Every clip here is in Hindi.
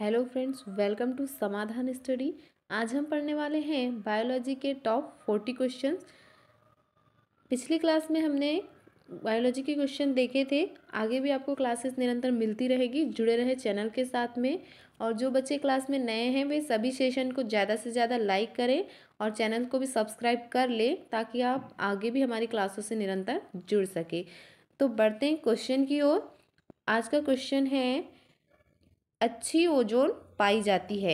hello friends welcome to Samadhan study आज हम पढ़ने वाले हैं बायोलॉजी के टॉप फोर्टी क्वेश्चन पिछली क्लास में हमने बायोलॉजी के क्वेश्चन देखे थे आगे भी आपको क्लासेस निरंतर मिलती रहेगी जुड़े रहे चैनल के साथ में और जो बच्चे क्लास में नए हैं वे सभी सेशन को ज़्यादा से ज़्यादा लाइक करें और चैनल को भी सब्सक्राइब कर लें ताकि आप आगे भी हमारी क्लासों से निरंतर जुड़ सके तो बढ़ते हैं क्वेश्चन की ओर आज का क्वेश्चन है अच्छी ओजोन पाई जाती है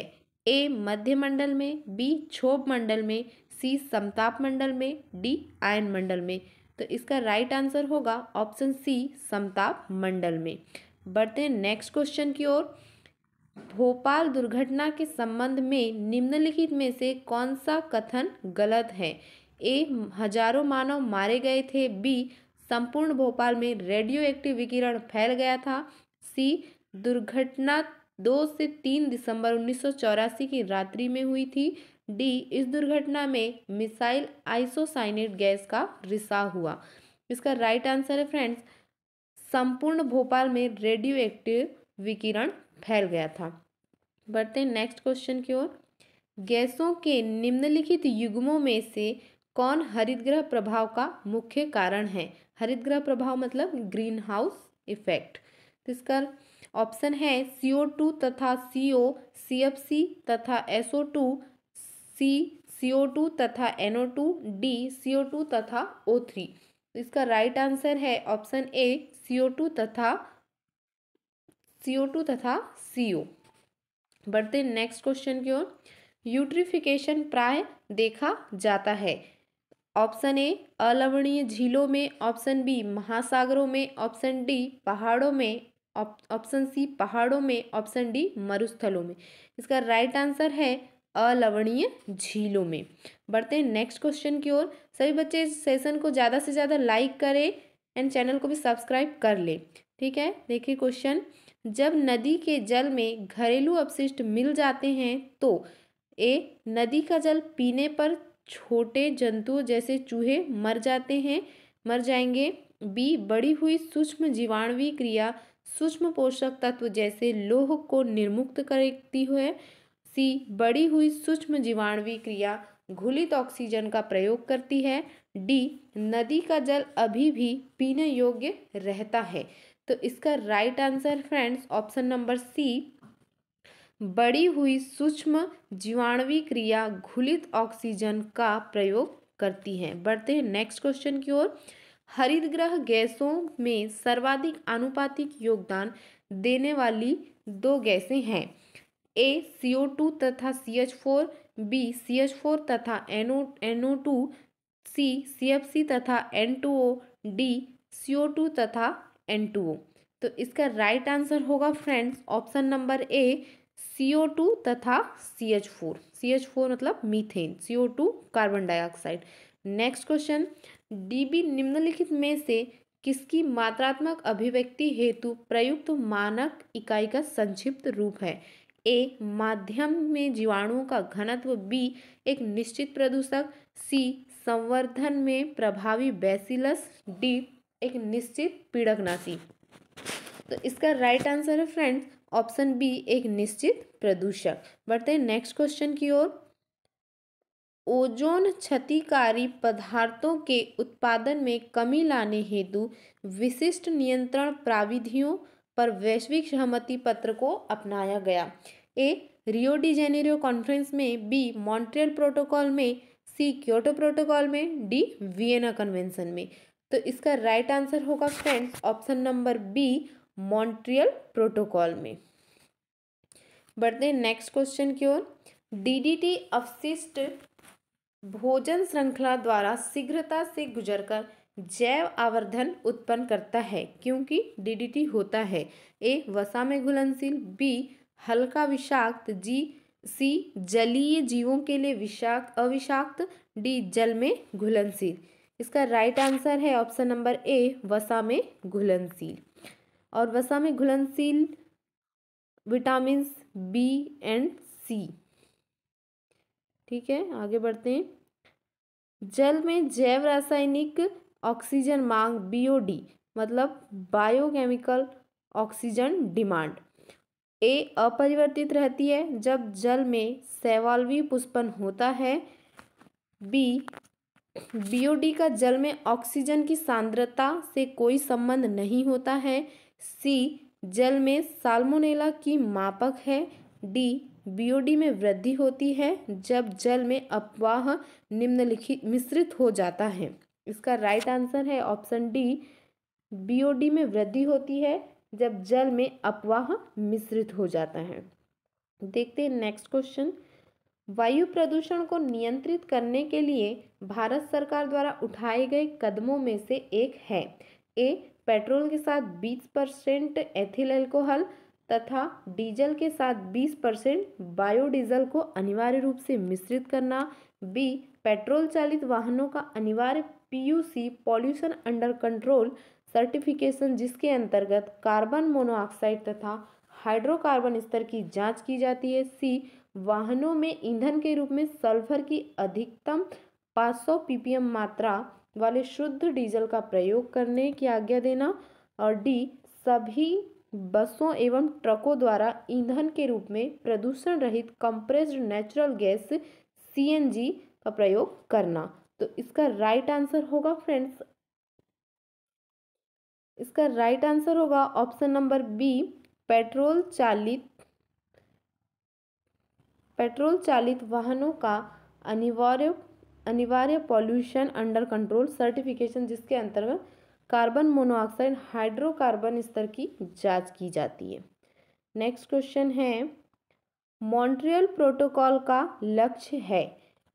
ए मध्यमंडल में बी क्षोभ मंडल में सी समताप मंडल में डी आयन मंडल में तो इसका राइट आंसर होगा ऑप्शन सी समताप मंडल में बढ़ते हैं नेक्स्ट क्वेश्चन की ओर भोपाल दुर्घटना के संबंध में निम्नलिखित में से कौन सा कथन गलत है ए हजारों मानव मारे गए थे बी संपूर्ण भोपाल में रेडियो एक्टिव विकिरण फैल गया था सी दुर्घटना दो से तीन दिसंबर उन्नीस की रात्रि में हुई थी डी इस दुर्घटना में मिसाइल आइसोसाइनेट गैस का रिसाव हुआ इसका राइट आंसर है फ्रेंड्स संपूर्ण भोपाल में रेडियो एक्टिव विकिरण फैल गया था बढ़ते हैं नेक्स्ट क्वेश्चन की ओर गैसों के निम्नलिखित युग्मों में से कौन ग्रह प्रभाव का मुख्य कारण है ग्रह प्रभाव मतलब ग्रीन हाउस इफेक्ट तो इसका ऑप्शन है सीओ टू तथा एफ सी तथा O two C O two तथा NO two D O two तथा ओ थ्री तो इसका राइट आंसर है ऑप्शन ए ओ टू तथा ओ टू तथा ओ बढ़ते नेक्स्ट क्वेश्चन की ओर यूट्रिफिकेशन प्राय देखा जाता है ऑप्शन ए अलवणीय झीलों में ऑप्शन बी महासागरों में ऑप्शन डी पहाड़ों में ऑप्शन सी पहाड़ों में ऑप्शन डी मरुस्थलों में इसका राइट आंसर है अलवणीय झीलों में बढ़ते हैं नेक्स्ट क्वेश्चन की ओर सभी बच्चे इस सेशन को ज़्यादा से ज़्यादा लाइक करें एंड चैनल को भी सब्सक्राइब कर लें ठीक है देखिए क्वेश्चन जब नदी के जल में घरेलू अपशिष्ट मिल जाते हैं तो ए नदी का जल पीने पर छोटे जंतु जैसे चूहे मर जाते हैं मर जाएंगे बी बड़ी हुई सूक्ष्म जीवाणुवी क्रिया सूक्ष्म पोषक तत्व जैसे लोह को निर्मुक्त करती है सी बड़ी हुई सूक्ष्म जीवाणवी क्रिया घुलित ऑक्सीजन का प्रयोग करती है डी नदी का जल अभी भी पीने योग्य रहता है तो इसका right answer friends option number C बड़ी हुई सूक्ष्म जीवाणवी क्रिया घुलित ऑक्सीजन का प्रयोग करती है बढ़ते हैं नेक्स्ट क्वेश्चन की ओर ग्रह गैसों में सर्वाधिक आनुपातिक योगदान देने वाली दो गैसें हैं ए सी ओ टू तथा C H four B C H four तथा NO NO two C C F C तथा N two O D C O two तथा एन टू ओ तो इसका राइट आंसर होगा friends option number A C O two तथा C H four C H four मतलब methane C O two carbon dioxide next question DB निम्नलिखित में से किसकी मात्रात्मक अभिव्यक्ति हेतु प्रयुक्त मानक इकाई का संक्षिप्त रूप है ए माध्यम में जीवाणुओं का घनत्व बी एक निश्चित प्रदूषक सी संवर्धन में प्रभावी बैसिलस डी एक निश्चित पीड़कनाशी तो इसका राइट आंसर है फ्रेंड्स ऑप्शन बी एक निश्चित प्रदूषक बढ़ते हैं नेक्स्ट क्वेश्चन की ओर ओजोन क्षतिकारी पदार्थों के उत्पादन में कमी लाने हेतु विशिष्ट नियंत्रण प्राविधियों पर वैश्विक सहमति पत्र को अपनाया गया A Rio de Janeiro conference में बी मॉन्ट्रियल प्रोटोकॉल में सी क्योटो प्रोटोकॉल में डी वियना कन्वेंशन में तो इसका राइट आंसर होगा friends option number B Montreal protocol में बढ़ते हैं नेक्स्ट क्वेश्चन की ओर डीडीटी अवशिष्ट भोजन श्रृंखला द्वारा शीघ्रता से गुजरकर जैव आवर्धन उत्पन्न करता है क्योंकि डीडीटी होता है ए वसा में घुलनशील बी हल्का विषाक्त जी सी जलीय जीवों के लिए विषाक्त अविषाक्त डी जल में घुलनशील इसका राइट आंसर है ऑप्शन नंबर ए वसा में घुलनशील और वसा में घुलनशील विटामिन बी एंड सी ठीक है आगे बढ़ते हैं जल में जैव रासायनिक ऑक्सीजन मांग बीओडी मतलब बायोकेमिकल ऑक्सीजन डिमांड ए अपरिवर्तित रहती है जब जल में सैवाल्वी पुष्पन होता है बी बीओडी का जल में ऑक्सीजन की सांद्रता से कोई संबंध नहीं होता है सी जल में साल्मोनेला की मापक है डी बीओडी में वृद्धि होती है जब जल में अपवाह निम्नलिखित मिश्रित हो जाता है इसका राइट आंसर है ऑप्शन डी बीओडी में वृद्धि होती है जब जल में अपवाह मिश्रित हो जाता है देखते हैं नेक्स्ट क्वेश्चन वायु प्रदूषण को नियंत्रित करने के लिए भारत सरकार द्वारा उठाए गए कदमों में से एक है ए पेट्रोल के साथ 20 परसेंट एथिल एल्कोहल तथा डीजल के साथ 20 परसेंट बायोडीजल को अनिवार्य रूप से मिश्रित करना बी पेट्रोल चालित वाहनों का अनिवार्य PUC pollution under control certification जिसके अंतर्गत कार्बन मोनोऑक्साइड तथा हाइड्रोकार्बन स्तर की जांच की जाती है सी वाहनों में ईंधन के रूप में सल्फर की अधिकतम 500 पीपीएम मात्रा वाले शुद्ध डीजल का प्रयोग करने की आज्ञा देना और डी सभी बसों एवं ट्रकों द्वारा ईंधन के रूप में प्रदूषण रहित कंप्रेस्ड नेचुरल गैस सीएनजी का प्रयोग करना तो इसका राइट आंसर होगा फ्रेंड्स इसका राइट आंसर होगा ऑप्शन नंबर बी पेट्रोल चालित पेट्रोल चालित वाहनों का अनिवार्य अनिवार्य पॉल्यूशन अंडर कंट्रोल सर्टिफिकेशन जिसके अंतर्गत कार्बन मोनोऑक्साइड हाइड्रोकार्बन स्तर की जांच की जाती है नेक्स्ट क्वेश्चन है मॉन्ट्रियल प्रोटोकॉल का लक्ष्य है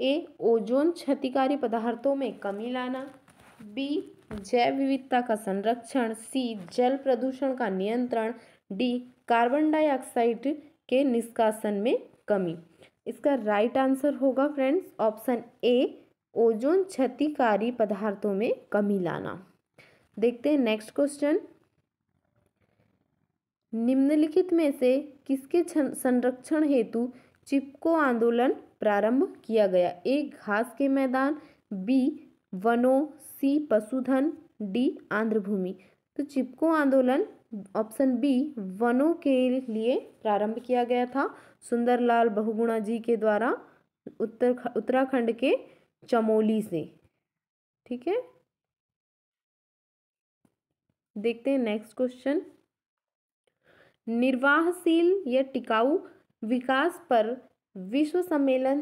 ए ओजोन क्षतिकारी पदार्थों में कमी लाना बी जैव विविधता का संरक्षण सी जल प्रदूषण का नियंत्रण डी कार्बन डाइऑक्साइड के निष्कासन में कमी इसका राइट आंसर होगा फ्रेंड्स ऑप्शन ए ओजोन क्षतिकारी पदार्थों में कमी लाना देखते हैं नेक्स्ट क्वेश्चन निम्नलिखित में से किसके संरक्षण हेतु चिपको आंदोलन प्रारंभ किया गया ए घास के मैदान बी वनों सी पशुधन डी आंध्र भूमि तो चिपको आंदोलन ऑप्शन बी वनों के लिए प्रारंभ किया गया था सुंदरलाल बहुगुणा जी के द्वारा उत्तर उत्तराखंड के चमोली से ठीक है देखते हैं नेक्स्ट क्वेश्चन निर्वाहशील या टिकाऊ विकास पर विश्व सम्मेलन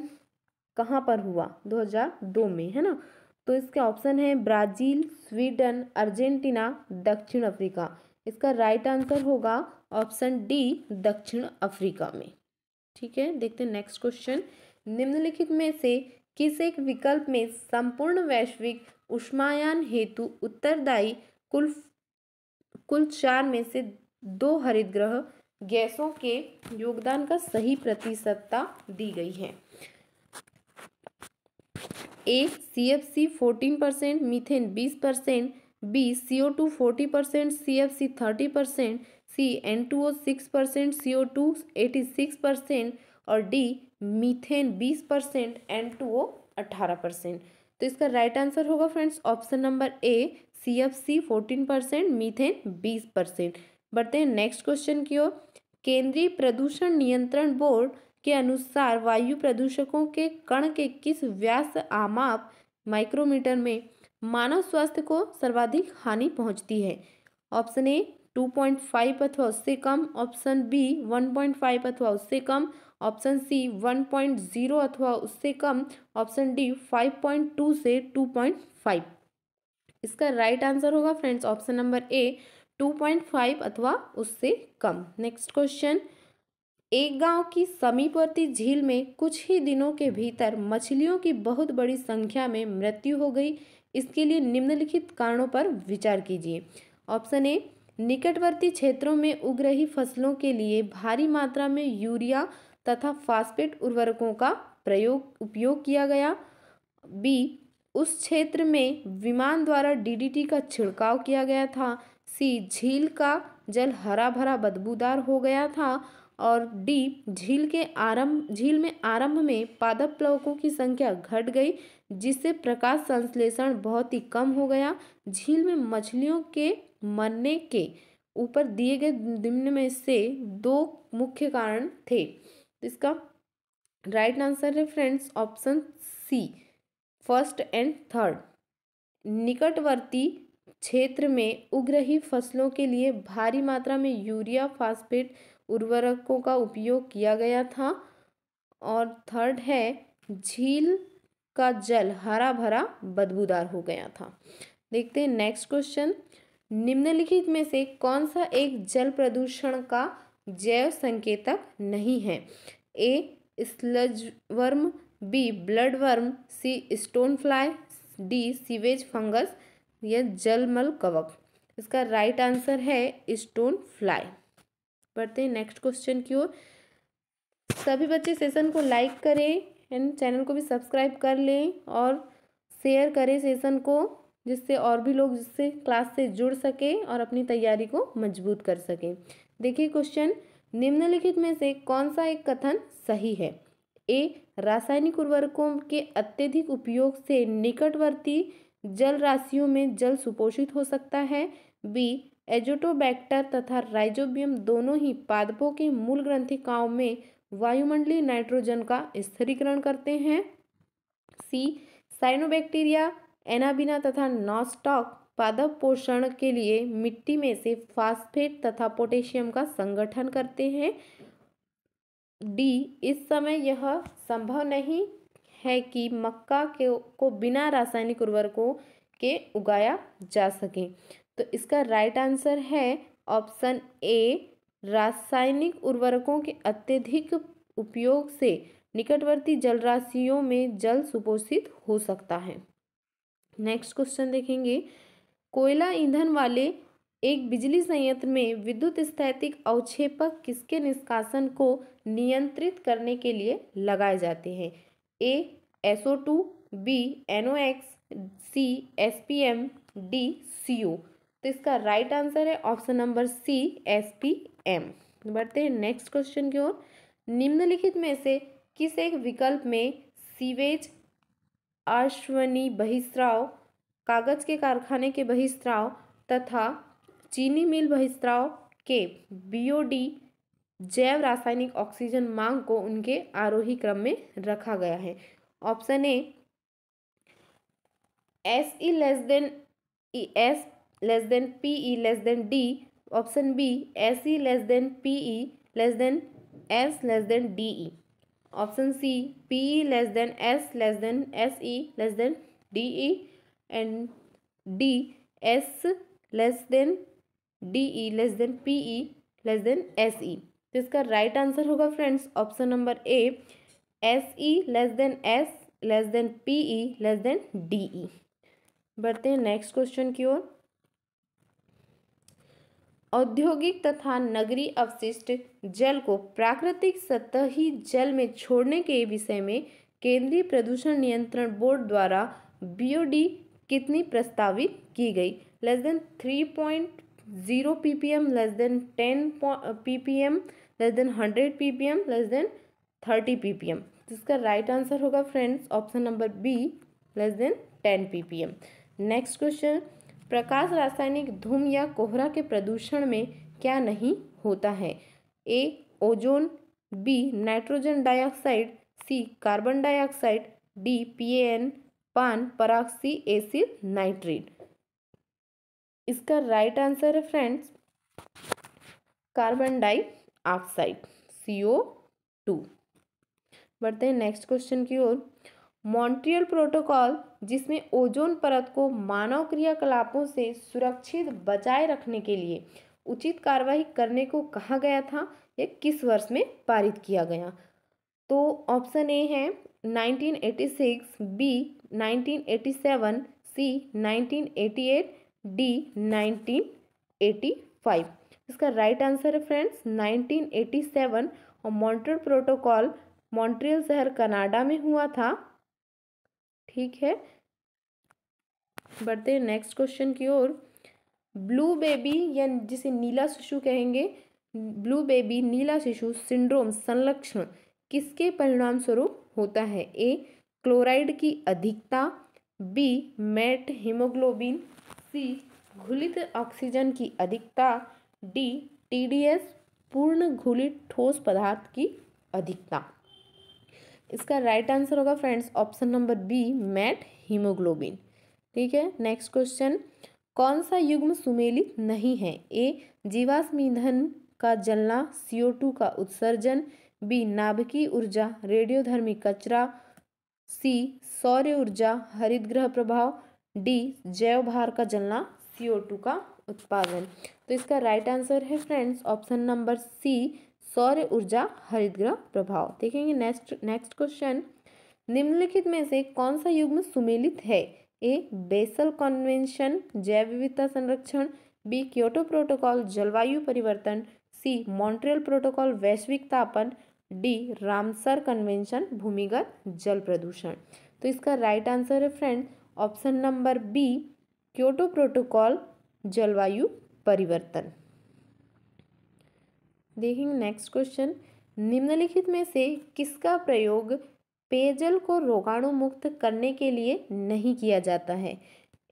कहाँ पर हुआ 2002 में है ना तो इसके ऑप्शन है ब्राजील स्वीडन अर्जेंटीना दक्षिण अफ्रीका इसका राइट आंसर होगा ऑप्शन डी दक्षिण अफ्रीका में ठीक है देखते हैं नेक्स्ट क्वेश्चन निम्नलिखित में से किस एक विकल्प में संपूर्ण वैश्विक उष्मायन हेतु उत्तरदायी कुल कुल चार में से दो हरित ग्रह गैसों के योगदान का सही प्रतिशतता दी गई है A C F C fourteen percent methane बीस percent B C O two forty percent C F C thirty percent C N two O six percent C O two eighty six percent और डी मीथेन बीस परसेंट एन टू ओ अट्ठारह परसेंट तो इसका राइट आंसर होगा friends option number A C F C fourteen percent methane बीस परसेंट बढ़ते हैं नेक्स्ट क्वेश्चन की ओर केंद्रीय प्रदूषण नियंत्रण बोर्ड के अनुसार वायु प्रदूषकों के कण के किस व्यास आमाप माइक्रोमीटर में मानव स्वास्थ्य को सर्वाधिक हानि पहुंचती है option A two point five अथवा उससे कम option B one point five अथवा उससे कम option C one point zero अथवा उससे कम option D five point two से टू पॉइंट फाइव इसका राइट आंसर होगा friends option number A two point five अथवा उससे कम नेक्स्ट क्वेश्चन एक गांव की समीपवर्ती झील में कुछ ही दिनों के भीतर मछलियों की बहुत बड़ी संख्या में मृत्यु हो गई इसके लिए निम्नलिखित कारणों पर विचार कीजिए ऑप्शन ए निकटवर्ती क्षेत्रों में उग रही फसलों के लिए भारी मात्रा में यूरिया तथा फास्फेट उर्वरकों का प्रयोग उपयोग किया गया बी उस क्षेत्र में विमान द्वारा डीडीटी का छिड़काव किया गया था सी झील का जल हरा भरा बदबूदार हो गया था और डी झील के आरंभ झील में आरंभ में पादप प्लवकों की संख्या घट गई जिससे प्रकाश संश्लेषण बहुत ही कम हो गया झील में मछलियों के मरने के ऊपर दिए गए निम्न में से दो मुख्य कारण थे इसका राइट आंसर है friends option C first and third निकटवर्ती क्षेत्र में उग रही फसलों के लिए भारी मात्रा में यूरिया फास्फेट उर्वरकों का उपयोग किया गया था और थर्ड है झील का जल हरा भरा बदबूदार हो गया था देखते हैं नेक्स्ट क्वेश्चन निम्नलिखित में से कौन सा एक जल प्रदूषण का जैव संकेतक नहीं है A sludgeworm B blood worm C stone fly D sewage fungus या जलमल कवक इसका राइट आंसर है स्टोन फ्लाई बढ़ते हैं नेक्स्ट क्वेश्चन की ओर सभी बच्चे सेशन को लाइक करें एंड चैनल को भी सब्सक्राइब कर लें और शेयर करें सेशन को जिससे और भी लोग जिससे क्लास से जुड़ सकें और अपनी तैयारी को मजबूत कर सकें देखिए क्वेश्चन निम्नलिखित में से कौन सा एक कथन सही है ए रासायनिक उर्वरकों के अत्यधिक उपयोग से निकटवर्ती जल राशियों में जल सुपोषित हो सकता है बी एजोटोबैक्टर तथा राइजोबियम दोनों ही पादपों के मूल ग्रंथिकाओं में वायुमंडलीय नाइट्रोजन का स्थिरीकरण करते हैं सी साइनोबैक्टीरिया एनाबिना तथा नॉस्टॉक पादप पोषण के लिए मिट्टी में से फास्फेट तथा पोटेशियम का संगठन करते हैं डी इस समय यह संभव नहीं है कि मक्का के को बिना रासायनिक उर्वरकों के उगाया जा सके तो इसका राइट आंसर है ऑप्शन ए रासायनिक उर्वरकों के अत्यधिक उपयोग से निकटवर्ती जलराशियों में जल सुपोषित हो सकता है नेक्स्ट क्वेश्चन देखेंगे कोयला ईंधन वाले एक बिजली संयंत्र में विद्युत स्थैतिक अवक्षेपक किसके निष्कासन को नियंत्रित करने के लिए लगाए जाते हैं A SO two B NO X C S P M D C O तो इसका राइट आंसर है option number C S P M बढ़ते हैं नेक्स्ट क्वेश्चन की ओर निम्नलिखित में से किस एक विकल्प में सीवेज आश्वनी बहिस्त्राव कागज के कारखाने के बहिस्त्राव तथा चीनी मिल बहिस्त्राव के बीओडी जैव रासायनिक ऑक्सीजन मांग को उनके आरोही क्रम में रखा गया है option A S E less than E S less than P E less than D option B S E less than P E less than S less than D E option C P E less than S less than S E less than D E and D S less than D E less than P E less than S E तो इसका राइट right आंसर होगा friends option number A S E less than S less than P E less than D E बढ़ते हैं नेक्स्ट क्वेश्चन की ओर औद्योगिक तथा नगरी अवशिष्ट जल को प्राकृतिक सतही जल में छोड़ने के विषय में केंद्रीय प्रदूषण नियंत्रण बोर्ड द्वारा बीओडी कितनी प्रस्तावित की गई less than three point zero P P M less than ten P P M less than hundred P P M less than thirty P P M जिसका राइट आंसर होगा friends option number B less than ten P P M next question प्रकाश रासायनिक धूम या कोहरा के प्रदूषण में क्या नहीं होता है A ozone B nitrogen dioxide C carbon dioxide D P N PAN peroxy acid nitrate इसका राइट आंसर है friends carbon dioxide C O two बढ़ते हैं नेक्स्ट क्वेश्चन की ओर मॉन्ट्रियल प्रोटोकॉल जिसमें ओजोन परत को मानव क्रियाकलापों से सुरक्षित बचाए रखने के लिए उचित कार्रवाई करने को कहा गया था यह किस वर्ष में पारित किया गया तो ऑप्शन ए है 1986 बी 1987 सी 1988 डी 1985 इसका राइट आंसर है फ्रेंड्स 1987 और मॉन्ट्रियल प्रोटोकॉल मॉन्ट्रियल शहर कनाडा में हुआ था ठीक है बढ़ते हैं नेक्स्ट क्वेश्चन की ओर ब्लू बेबी या जिसे नीला शिशु कहेंगे ब्लू बेबी नीला शिशु सिंड्रोम संलक्षण किसके परिणाम स्वरूप होता है ए क्लोराइड की अधिकता बी मेट हीमोग्लोबिन सी घुलित ऑक्सीजन की अधिकता डी टीडीएस पूर्ण घुलित ठोस पदार्थ की अधिकता इसका राइट आंसर होगा friends option number B methaemoglobin ठीक है नेक्स्ट क्वेश्चन कौन सा युग्म सुमेलित नहीं है ए जीवाश्म ईंधन का जलना टू का उत्सर्जन बी नाभिकीय ऊर्जा रेडियोधर्मी कचरा सी सौर्य ऊर्जा हरित ग्रह प्रभाव डी जैव भार का जलना सीओ टू का उत्पादन तो इसका राइट आंसर है फ्रेंड्स ऑप्शन नंबर सी सौर ऊर्जा हरित ग्रह प्रभाव देखेंगे नेक्स्ट नेक्स्ट क्वेश्चन निम्नलिखित में से कौन सा युग्म सुमेलित है ए बेसल कन्वेंशन जैव विविधता संरक्षण बी क्योटो प्रोटोकॉल जलवायु परिवर्तन सी मॉन्ट्रियल प्रोटोकॉल वैश्विक तापन डी रामसर कन्वेंशन भूमिगत जल प्रदूषण तो इसका राइट आंसर है friend option number B Kyoto protocol जलवायु परिवर्तन देखेंगे नेक्स्ट क्वेश्चन निम्नलिखित में से किसका प्रयोग पेयजल को रोगाणु मुक्त करने के लिए नहीं किया जाता है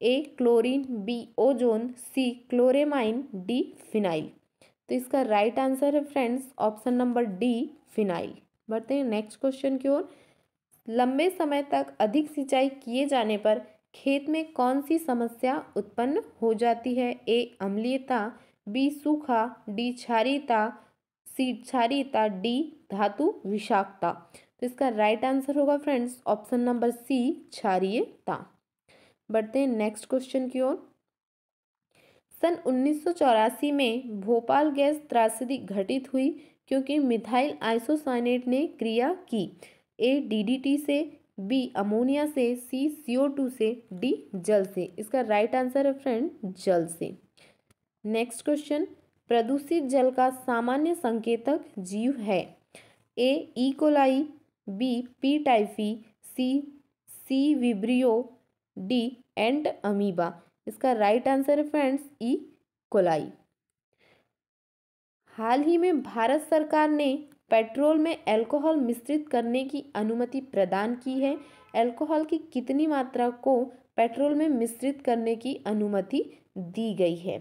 A chlorine B ozone C chloramine D phenyl तो इसका राइट आंसर है friends option number D phenyl बढ़ते हैं नेक्स्ट क्वेश्चन की ओर लंबे समय तक अधिक सिंचाई किए जाने पर खेत में कौन सी समस्या उत्पन्न हो जाती है ए अम्लीयता बी सूखा डी क्षारियता सी क्षारीयता डी धातु विषाक्तता तो इसका राइट आंसर होगा फ्रेंड्स ऑप्शन नंबर सी क्षारीयता बढ़ते हैं नेक्स्ट क्वेश्चन की ओर सन चौरासी में भोपाल गैस त्रासदी घटित हुई क्योंकि मिथाइल आइसोसाइनेट ने क्रिया की ए डीडीटी से बी अमोनिया से सी सीओ टू से डी जल से इसका राइट आंसर है फ्रेंड जल से नेक्स्ट क्वेश्चन प्रदूषित जल का सामान्य संकेतक जीव है A coli B P typhi C C vibrio D and amoeba इसका राइट आंसर है फ्रेंड्स ई कोलाई हाल ही में भारत सरकार ने पेट्रोल में अल्कोहल मिश्रित करने की अनुमति प्रदान की है अल्कोहल की कितनी मात्रा को पेट्रोल में मिश्रित करने की अनुमति दी गई है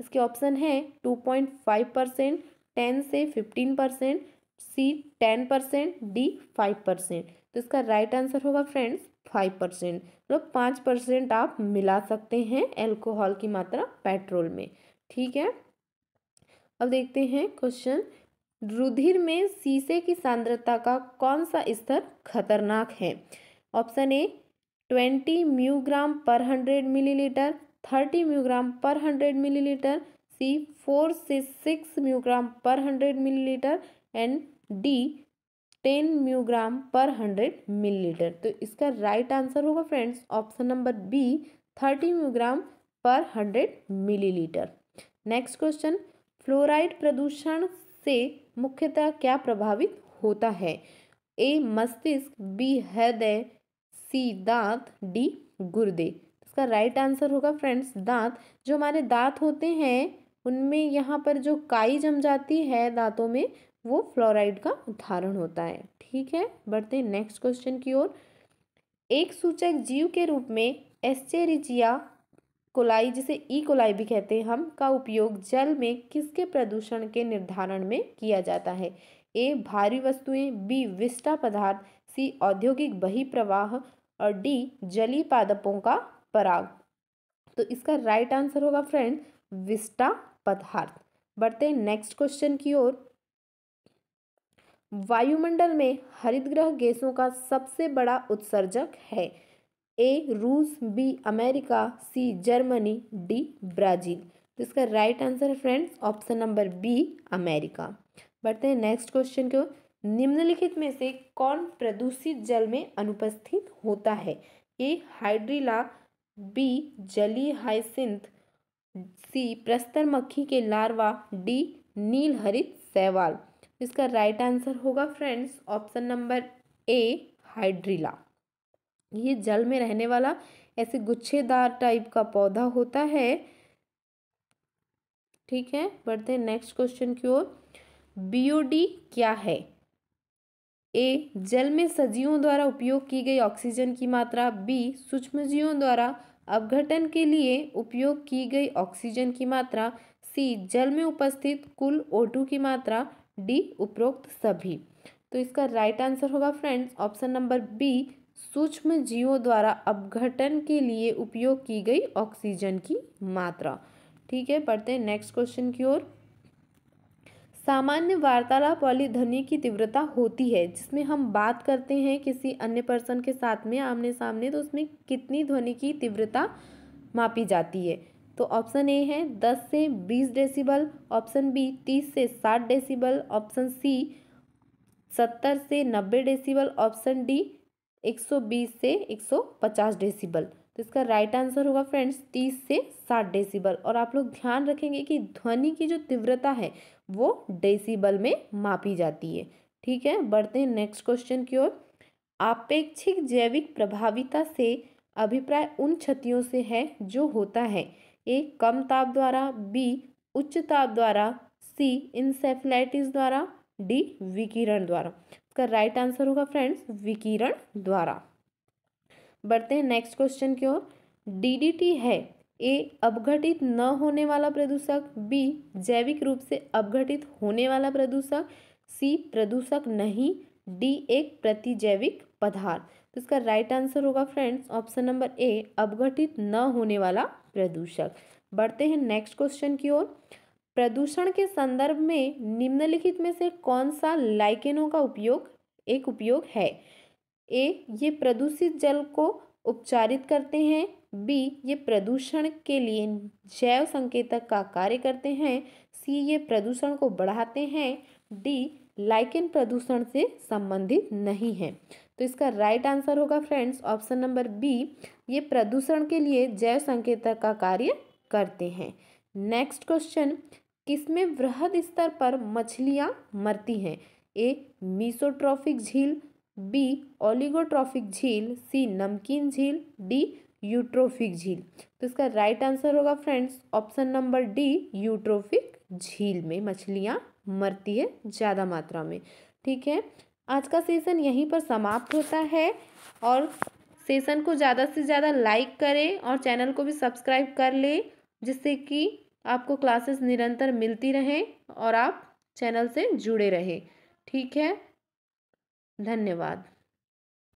इसके ऑप्शन है two point five percent ten से fifteen percent C ten percent D five percent तो इसका राइट आंसर होगा फ्रेंड्स फाइव परसेंट मतलब पाँच परसेंट आप मिला सकते हैं अल्कोहल की मात्रा पेट्रोल में ठीक है अब देखते हैं क्वेश्चन रुधिर में सीसे की सांद्रता का कौन सा स्तर खतरनाक है ऑप्शन ए ट्वेंटी म्यूग्राम पर हंड्रेड मिलीलीटर थर्टी म्यूग्राम पर हंड्रेड मिलीलीटर सी फोर से सिक्स म्यूग्राम पर hundred millilitre and D ten म्यूग्राम पर हंड्रेड मिलीलीटर तो इसका राइट आंसर होगा friends option number B thirty म्यूग्राम पर hundred millilitre next question fluoride प्रदूषण से मुख्यतः क्या प्रभावित होता है ए मस्तिष्क बी हृदय सी दांत डी गुर्दे इसका राइट आंसर होगा फ्रेंड्स दांत जो हमारे दांत होते हैं उनमें यहाँ पर जो काई जम जाती है दांतों में वो फ्लोराइड का उदाहरण होता है ठीक है बढ़ते हैं नेक्स्ट क्वेश्चन की ओर एक सूचक जीव के रूप में एस्चेरिजिया कोलाई जिसे ई कोलाई भी कहते हैं हम का उपयोग जल में किसके प्रदूषण के निर्धारण में किया जाता है ए भारी वस्तुएं बी विस्टा पदार्थ सी औद्योगिक बहिप्रवाह और डी जली पादपों का पराग तो इसका राइट आंसर होगा फ्रेंड विस्टा पदार्थ बढ़ते हैं नेक्स्ट क्वेश्चन की ओर वायुमंडल में हरित ग्रह गैसों का सबसे बड़ा उत्सर्जक है ए रूस B America C Germany D Brazil तो इसका राइट आंसर है friends option number B America बढ़ते हैं नेक्स्ट क्वेश्चन को निम्नलिखित में से कौन प्रदूषित जल में अनुपस्थित होता है ए हाइड्रिला बी जली हाइसिंथ सी प्रस्तर मक्खी के लार्वा डी नील हरित सैवाल इसका राइट आंसर होगा friends option number A hydrilla ये जल में रहने वाला ऐसे गुच्छेदार टाइप का पौधा होता है ठीक है बढ़ते हैं नेक्स्ट क्वेश्चन की ओर बीओडी क्या है ए जल में सजीवों द्वारा उपयोग की गई ऑक्सीजन की मात्रा बी सूक्ष्मजीवों द्वारा अपघटन के लिए उपयोग की गई ऑक्सीजन की मात्रा सी जल में उपस्थित कुल ओटू की मात्रा डी उपरोक्त सभी तो इसका राइट आंसर होगा फ्रेंड्स ऑप्शन नंबर बी सूक्ष्म जीवों द्वारा अपघटन के लिए उपयोग की गई ऑक्सीजन की मात्रा ठीक है पढ़ते हैं नेक्स्ट क्वेश्चन की ओर सामान्य वार्तालाप वाली ध्वनि की तीव्रता होती है जिसमें हम बात करते हैं किसी अन्य पर्सन के साथ में आमने सामने तो उसमें कितनी ध्वनि की तीव्रता मापी जाती है तो ऑप्शन ए है दस से बीस डेसिबल ऑप्शन बी तीस से साठ डेसिबल ऑप्शन सी सत्तर से नब्बे डेसिबल ऑप्शन डी 120 से 150 डेसिबल तो इसका राइट आंसर होगा फ्रेंड्स 30 से 60 डेसिबल और आप लोग ध्यान रखेंगे कि ध्वनि की जो तीव्रता है वो डेसिबल में मापी जाती है ठीक है बढ़ते हैं नेक्स्ट क्वेश्चन की ओर आपेक्षिक जैविक प्रभाविता से अभिप्राय उन क्षतियों से है जो होता है ए कम ताप द्वारा बी उच्च ताप द्वारा सी इंसेफ्लाइटिस द्वारा डी विकिरण द्वारा इसका राइट right आंसर होगा फ्रेंड्स विकिरण द्वारा बढ़ते हैं नेक्स्ट क्वेश्चन की ओर डीडीटी है ए अपघटित न होने वाला प्रदूषक बी जैविक रूप से अपघटित होने वाला प्रदूषक सी प्रदूषक नहीं डी एक प्रतिजैविक पदार्थ तो इसका राइट आंसर होगा फ्रेंड्स ऑप्शन नंबर ए अपघटित न होने वाला प्रदूषक बढ़ते हैं नेक्स्ट क्वेश्चन की ओर प्रदूषण के संदर्भ में निम्नलिखित में से कौन सा लाइकेनों का उपयोग एक उपयोग है ए ये प्रदूषित जल को उपचारित करते हैं बी ये प्रदूषण के लिए जैव संकेतक का कार्य करते हैं सी ये प्रदूषण को बढ़ाते हैं डी लाइकेन प्रदूषण से संबंधित नहीं है तो इसका राइट आंसर होगा फ्रेंड्स ऑप्शन नंबर बी ये प्रदूषण के लिए जैव संकेतक का कार्य करते हैं नेक्स्ट क्वेश्चन किसमें वृहद स्तर पर मछलियाँ मरती हैं ए मीसोट्रॉफिक झील बी ओलिगोट्रॉफिक झील सी नमकीन झील डी यूट्रोफिक झील तो इसका राइट आंसर होगा friends option number D eutrophic झील में मछलियाँ मरती है ज़्यादा मात्रा में ठीक है आज का सेशन यहीं पर समाप्त होता है और सेशन को ज़्यादा से ज़्यादा लाइक करें और चैनल को भी सब्सक्राइब कर लें जिससे कि आपको क्लासेस निरंतर मिलती रहें और आप चैनल से जुड़े रहें ठीक है धन्यवाद